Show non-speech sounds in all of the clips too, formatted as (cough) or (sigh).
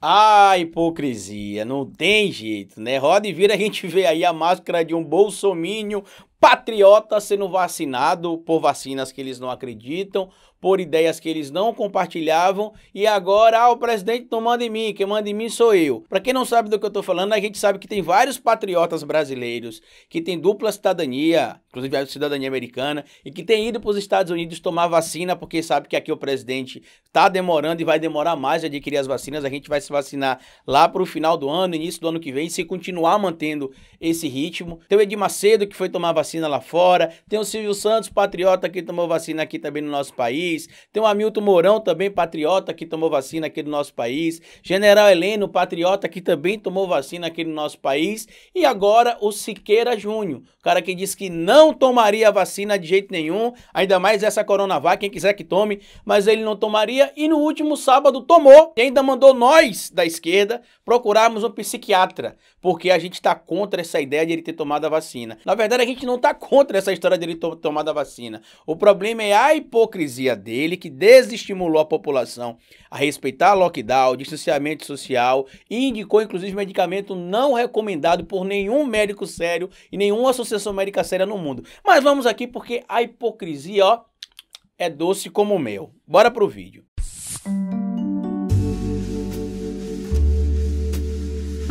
Ah, hipocrisia, não tem jeito, né? Roda e vira, a gente vê aí a máscara de um bolsominion patriota sendo vacinado por vacinas que eles não acreditam, por ideias que eles não compartilhavam e agora ah, o presidente não manda em mim, quem manda em mim sou eu. Para quem não sabe do que eu estou falando, a gente sabe que tem vários patriotas brasileiros que têm dupla cidadania, inclusive a cidadania americana, e que têm ido para os Estados Unidos tomar vacina porque sabe que aqui o presidente está demorando e vai demorar mais de adquirir as vacinas. A gente vai se vacinar lá para o final do ano, início do ano que vem, se continuar mantendo esse ritmo. Tem o Edir Macedo que foi tomar vacina vacina lá fora, tem o Silvio Santos, patriota, que tomou vacina aqui também no nosso país, tem o Hamilton Mourão, também patriota, que tomou vacina aqui no nosso país, General Heleno, patriota, que também tomou vacina aqui no nosso país, e agora o Siqueira Júnior, cara que disse que não tomaria vacina de jeito nenhum, ainda mais essa Coronavac, quem quiser que tome, mas ele não tomaria, e no último sábado tomou, e ainda mandou nós, da esquerda, procurarmos um psiquiatra, porque a gente está contra essa ideia de ele ter tomado a vacina. Na verdade, a gente não não está contra essa história dele to tomar da vacina. O problema é a hipocrisia dele que desestimulou a população a respeitar lockdown, distanciamento social e indicou inclusive medicamento não recomendado por nenhum médico sério e nenhuma associação médica séria no mundo. Mas vamos aqui porque a hipocrisia, ó, é doce como o mel. Bora pro vídeo. Música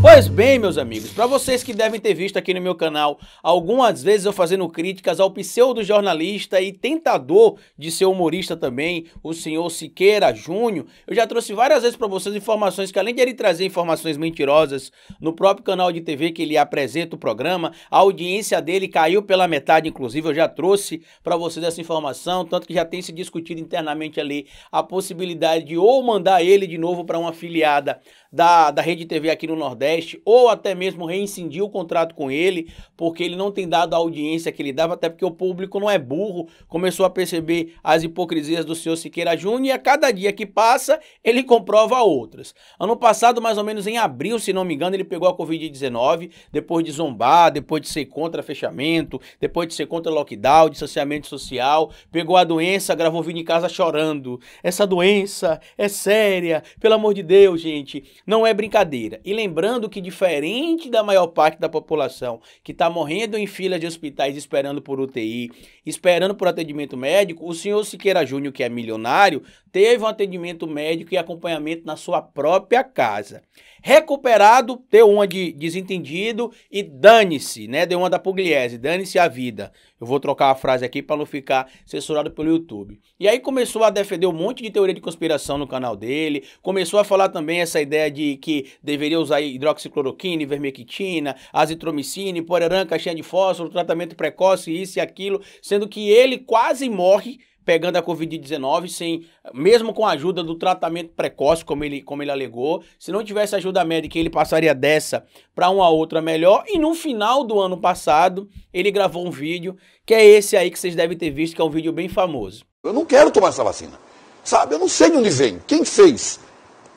Pois bem, meus amigos, para vocês que devem ter visto aqui no meu canal, algumas vezes eu fazendo críticas ao pseudo-jornalista e tentador de ser humorista também, o senhor Siqueira Júnior, eu já trouxe várias vezes para vocês informações que além de ele trazer informações mentirosas no próprio canal de TV que ele apresenta o programa, a audiência dele caiu pela metade, inclusive eu já trouxe para vocês essa informação, tanto que já tem se discutido internamente ali a possibilidade de ou mandar ele de novo para uma afiliada da, da Rede TV aqui no Nordeste, ou até mesmo reincindir o contrato com ele, porque ele não tem dado a audiência que ele dava, até porque o público não é burro, começou a perceber as hipocrisias do senhor Siqueira Júnior e a cada dia que passa, ele (laughs) comprova outras. Ano passado, mais ou menos em abril, se não me engano, ele pegou a Covid-19, depois de zombar, depois de ser contra fechamento, depois de ser contra lockdown, distanciamento social, pegou a doença, gravou vindo em casa chorando. Essa doença é séria, pelo amor de Deus, gente, não é brincadeira. E lembrando mostrando que, diferente da maior parte da população que está morrendo em filas de hospitais esperando por UTI, esperando por atendimento médico, o senhor Siqueira Júnior, que é milionário, teve um atendimento médico e acompanhamento na sua própria casa. Recuperado, deu uma de desentendido e dane-se, né? Deu uma da Pugliese, dane-se a vida. Eu vou trocar a frase aqui para não ficar censurado pelo YouTube. E aí começou a defender um monte de teoria de conspiração no canal dele, começou a falar também essa ideia de que deveria usar hidroxicloroquina, vermectina, azitromicina, porerã, caixinha de fósforo, tratamento precoce, isso e aquilo, sendo que ele quase morre pegando a Covid-19, sem, mesmo com a ajuda do tratamento precoce, como ele, como ele alegou. Se não tivesse ajuda médica, ele passaria dessa para uma outra melhor. E no final do ano passado, ele gravou um vídeo, que é esse aí que vocês devem ter visto, que é um vídeo bem famoso. Eu não quero tomar essa vacina. Sabe, eu não sei de onde vem, quem fez,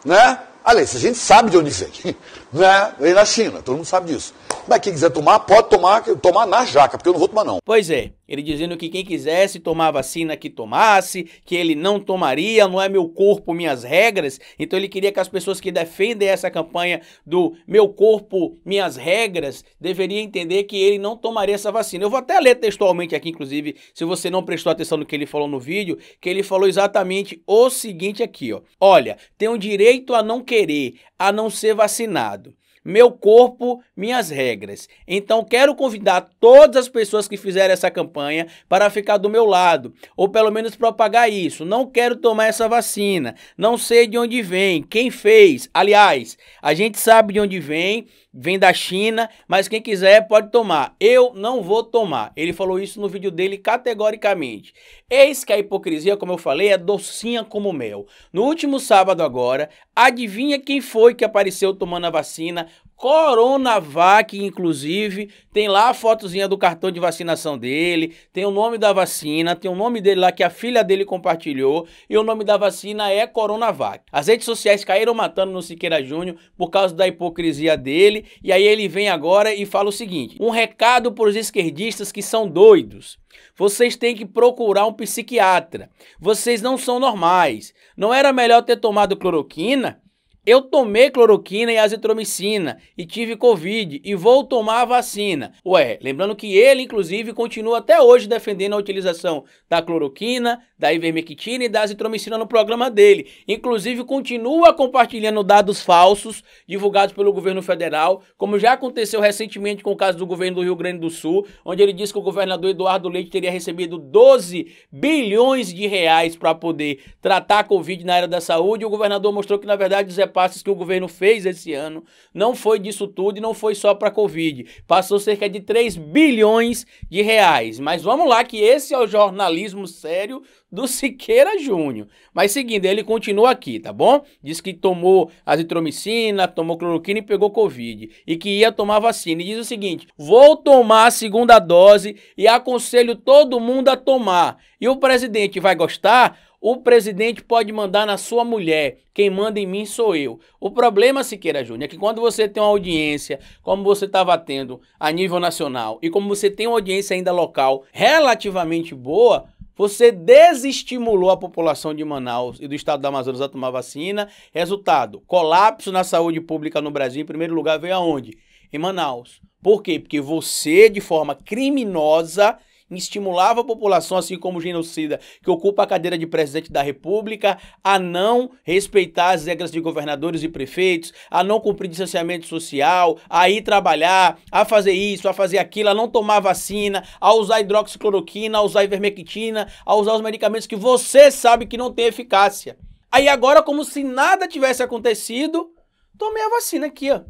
né? Aliás, a gente sabe de onde vem, (laughs) né? Vem da China, todo mundo sabe disso. Mas quem quiser tomar, pode tomar, tomar na jaca, porque eu não vou tomar não. Pois é, ele dizendo que quem quisesse tomar a vacina que tomasse, que ele não tomaria, não é meu corpo, minhas regras. Então ele queria que as pessoas que defendem essa campanha do meu corpo, minhas regras, deveriam entender que ele não tomaria essa vacina. Eu vou até ler textualmente aqui, inclusive, se você não prestou atenção no que ele falou no vídeo, que ele falou exatamente o seguinte aqui, ó. Olha, tem o direito a não querer, a não ser vacinado. Meu corpo, minhas regras. Então quero convidar todas as pessoas que fizeram essa campanha para ficar do meu lado, ou pelo menos propagar isso. Não quero tomar essa vacina, não sei de onde vem, quem fez. Aliás, a gente sabe de onde vem vem da China, mas quem quiser pode tomar. Eu não vou tomar. Ele falou isso no vídeo dele categoricamente. Eis que a hipocrisia, como eu falei, é docinha como mel. No último sábado agora, adivinha quem foi que apareceu tomando a vacina Coronavac, inclusive, tem lá a fotozinha do cartão de vacinação dele, tem o nome da vacina, tem o nome dele lá que a filha dele compartilhou, e o nome da vacina é Coronavac. As redes sociais caíram matando no Siqueira Júnior por causa da hipocrisia dele, e aí ele vem agora e fala o seguinte: um recado para os esquerdistas que são doidos. Vocês têm que procurar um psiquiatra. Vocês não são normais. Não era melhor ter tomado cloroquina? Eu tomei cloroquina e azitromicina e tive Covid e vou tomar a vacina. Ué, lembrando que ele, inclusive, continua até hoje defendendo a utilização da cloroquina, da ivermectina e da azitromicina no programa dele. Inclusive, continua compartilhando dados falsos divulgados pelo governo federal, como já aconteceu recentemente com o caso do governo do Rio Grande do Sul, onde ele disse que o governador Eduardo Leite teria recebido 12 bilhões de reais para poder tratar a Covid na área da saúde. E o governador mostrou que, na verdade, Zé repasses que o governo fez esse ano não foi disso tudo e não foi só para a Covid. Passou cerca de 3 bilhões de reais. Mas vamos lá, que esse é o jornalismo sério do (laughs) Siqueira Júnior. Mas seguindo, ele continua aqui, tá bom? Diz que tomou azitromicina, tomou cloroquina e pegou Covid. E que ia tomar vacina. E diz o seguinte: vou tomar a segunda dose e aconselho todo mundo a tomar. E o presidente vai gostar? O presidente pode mandar na sua mulher, quem manda em mim sou eu. O problema, Siqueira Júnior, é que quando você tem uma audiência, como você estava tendo a nível nacional, e como você tem uma audiência ainda local relativamente boa, você desestimulou a população de Manaus e do estado do Amazonas a tomar vacina. Resultado: colapso na saúde pública no Brasil, em primeiro lugar, veio aonde? Em Manaus. Por quê? Porque você, de forma criminosa, estimulava a população, assim como o genocida, que ocupa a cadeira de presidente da República, a não respeitar as regras de governadores e prefeitos, a não cumprir distanciamento social, a ir trabalhar, a fazer isso, a fazer aquilo, a não tomar vacina, a usar hidroxicloroquina, a usar ivermectina, a usar os medicamentos que você sabe que não tem eficácia. Aí agora, como se nada tivesse acontecido, tomei a vacina aqui, ó.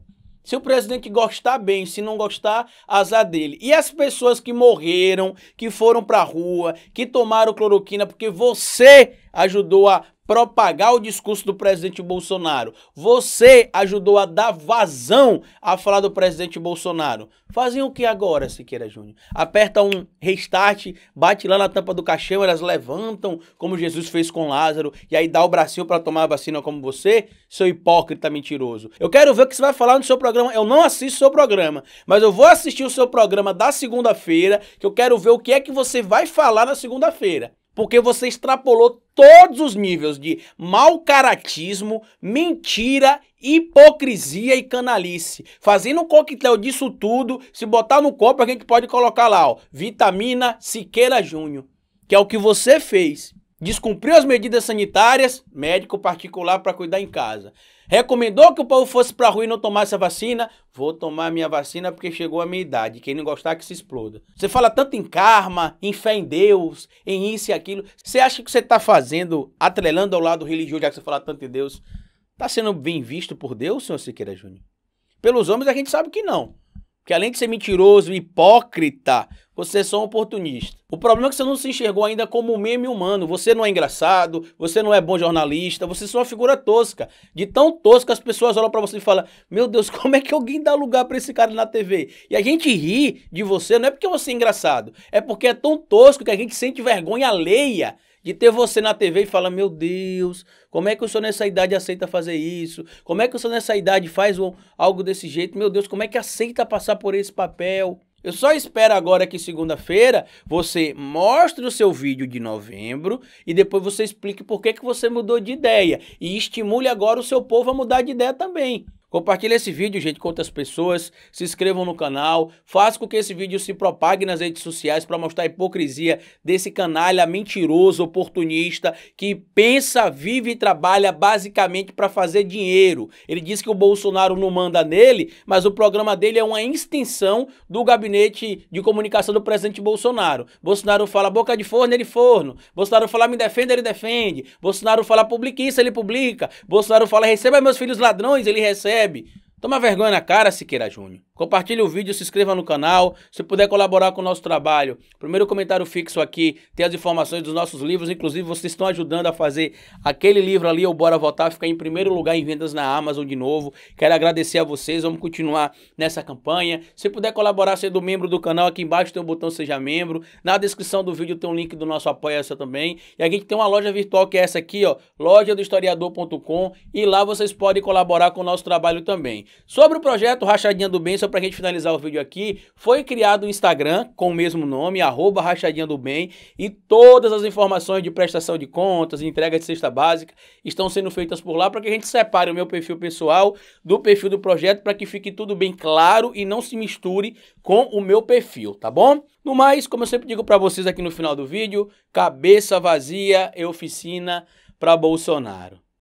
Se o presidente gostar bem, se não gostar, azar dele. E as pessoas que morreram, que foram pra rua, que tomaram cloroquina porque você ajudou a propagar o discurso do presidente Bolsonaro. Você ajudou a dar vazão a falar do presidente Bolsonaro. Fazem o que agora, Siqueira Júnior? Aperta um restart, bate lá na tampa do caixão, elas levantam, como Jesus fez com Lázaro, e aí dá o bracinho para tomar a vacina como você? Seu hipócrita mentiroso. Eu quero ver o que você vai falar no seu programa. Eu não assisto o seu programa, mas eu vou assistir o seu programa da segunda-feira, que eu quero ver o que é que você vai falar na segunda-feira. Porque você extrapolou todos os níveis de mau caratismo, mentira, hipocrisia e canalice. Fazendo um coquetel disso tudo, se botar no copo, a gente pode colocar lá, ó, vitamina Siqueira Júnior, que é o que você fez. Descumpriu as medidas sanitárias, médico particular para cuidar em casa. Recomendou que o povo fosse para a rua e não tomasse a vacina? Vou tomar minha vacina porque chegou a minha idade. Quem não gostar que se exploda. Você fala tanto em karma, em fé em Deus, em isso e aquilo. Você acha que você está fazendo, atrelando ao lado religioso, já que você fala tanto em Deus? Está sendo bem visto por Deus, senhor Siqueira Júnior? Pelos homens a gente sabe que não. Porque além de ser mentiroso, hipócrita, você é só um oportunista. O problema é que você não se enxergou ainda como um meme humano. Você não é engraçado, você não é bom jornalista, você é só uma figura tosca. De tão tosca, as pessoas olham para você e falam: Meu Deus, (laughs) como é que alguém dá lugar para esse cara na TV? E a gente ri de você, não é porque você é engraçado, é porque é tão tosco que a gente sente vergonha alheia de ter você na TV e falar, meu Deus, como é que o senhor nessa idade aceita fazer isso? Como é que o senhor nessa idade faz algo desse jeito? Meu Deus, como é que aceita passar por esse papel? Eu só espero agora que segunda-feira você mostre o seu vídeo de novembro e depois você explique por que, que você mudou de ideia. E estimule agora o seu povo a mudar de ideia também. Compartilhe esse vídeo, gente, com outras pessoas, se inscrevam no canal, faça com que esse vídeo se propague nas redes sociais para mostrar a hipocrisia desse canalha mentiroso, oportunista, que pensa, vive e trabalha basicamente para fazer dinheiro. Ele diz que o Bolsonaro não manda nele, mas o programa dele é uma extensão do gabinete de comunicação do presidente Bolsonaro. Bolsonaro fala boca de forno, ele forno. Bolsonaro fala me defende, ele defende. Bolsonaro fala publique isso, ele publica. Bolsonaro fala receba meus filhos ladrões, ele recebe. Toma vergonha na cara, Siqueira Júnior. Compartilhe o vídeo, se inscreva no canal. Se puder colaborar com o nosso trabalho, primeiro comentário fixo aqui tem as informações dos nossos livros. Inclusive, vocês estão ajudando a fazer aquele livro ali, o Bora Votar, ficar em primeiro lugar em vendas na Amazon de novo. Quero agradecer a vocês. Vamos continuar nessa campanha. Se puder colaborar sendo membro do canal, aqui embaixo tem o um botão Seja Membro. Na descrição do vídeo tem um link do nosso Apoia-se também. E a gente tem uma loja virtual que é essa aqui, ó, loja do historiador.com. E lá vocês podem colaborar com o nosso trabalho também. Sobre o projeto Rachadinha do Bem, para gente finalizar o vídeo aqui, foi criado o um Instagram com o mesmo nome, arroba rachadinha do bem, e todas as informações de prestação de contas, entrega de cesta básica, estão sendo feitas por lá para que a gente separe o meu perfil pessoal do perfil do projeto para que fique tudo bem claro e não se misture com o meu perfil, tá bom? No mais, como eu sempre digo para vocês aqui no final do vídeo, cabeça vazia e oficina para Bolsonaro.